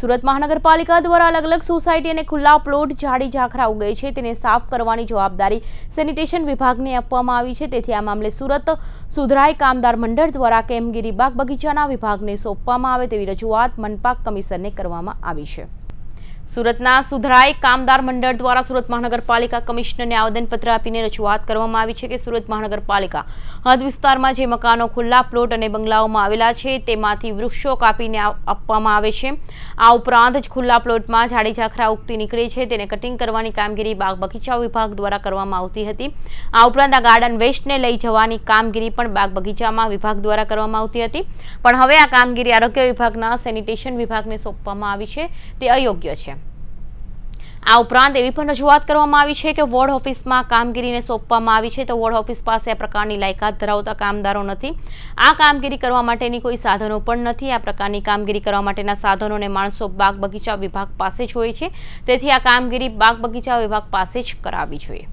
સુરત મહાનગરપાલિકા દ્વારા અલગ અલગ સોસાયટી અને ખુલ્લા પ્લોટ ઝાડી ઝાખરા ઉગે છે તેને સાફ કરવાની જવાબદારી સેનિટેશન વિભાગને આપવામાં આવી છે તેથી આ મામલે સુરત સુધરાઈ કામદાર મંડળ દ્વારા કેમગીરી બાગ બગીચાના વિભાગને સોંપવામાં આવે તેવી રજૂઆત મનપાક કમિશનને કરવામાં આવી છે સુરતના સુધરાઈ કામદાર મંડળ દ્વારા સુરત મહાનગરપાલિકા કમિશનરને આવેદનપત્ર આપીને રજૂઆત કરવામાં આવી છે કે સુરત મહાનગરપાલિકા હદ વિસ્તારમાં જે મકાનો ખુલ્લા પ્લોટ અને બંગલાઓમાં આવેલા છે તેમાંથી વૃક્ષો કાપીને આપવામાં આવે છે આ ઉપરાંત જ ખુલ્લા પ્લોટમાં ઝાડી ઝાખરા ઉગતી નીકળે છે તેને કટિંગ કરવાની કામગીરી બાગ બગીચા વિભાગ દ્વારા કરવામાં આવતી હતી આ ઉપરાંત આ ગાર્ડન વેસ્ટને લઈ જવાની કામગીરી પણ બાગ બગીચામાં વિભાગ દ્વારા કરવામાં આવતી હતી પણ હવે આ કામગીરી આરોગ્ય વિભાગના સેનિટેશન વિભાગને સોંપવામાં આવી છે તે અયોગ્ય છે આ ઉપરાંત એવી પણ રજૂઆત કરવામાં આવી છે કે વોર્ડ ઓફિસમાં કામગીરીને સોંપવામાં આવી છે તો વોર્ડ ઓફિસ પાસે આ પ્રકારની લાયકાત ધરાવતા કામદારો નથી આ કામગીરી કરવા માટેની કોઈ સાધનો પણ નથી આ પ્રકારની કામગીરી કરવા માટેના સાધનોને માણસો બાગ બગીચા વિભાગ પાસે જ હોય છે તેથી આ કામગીરી બાગ બગીચા વિભાગ પાસે જ કરાવવી જોઈએ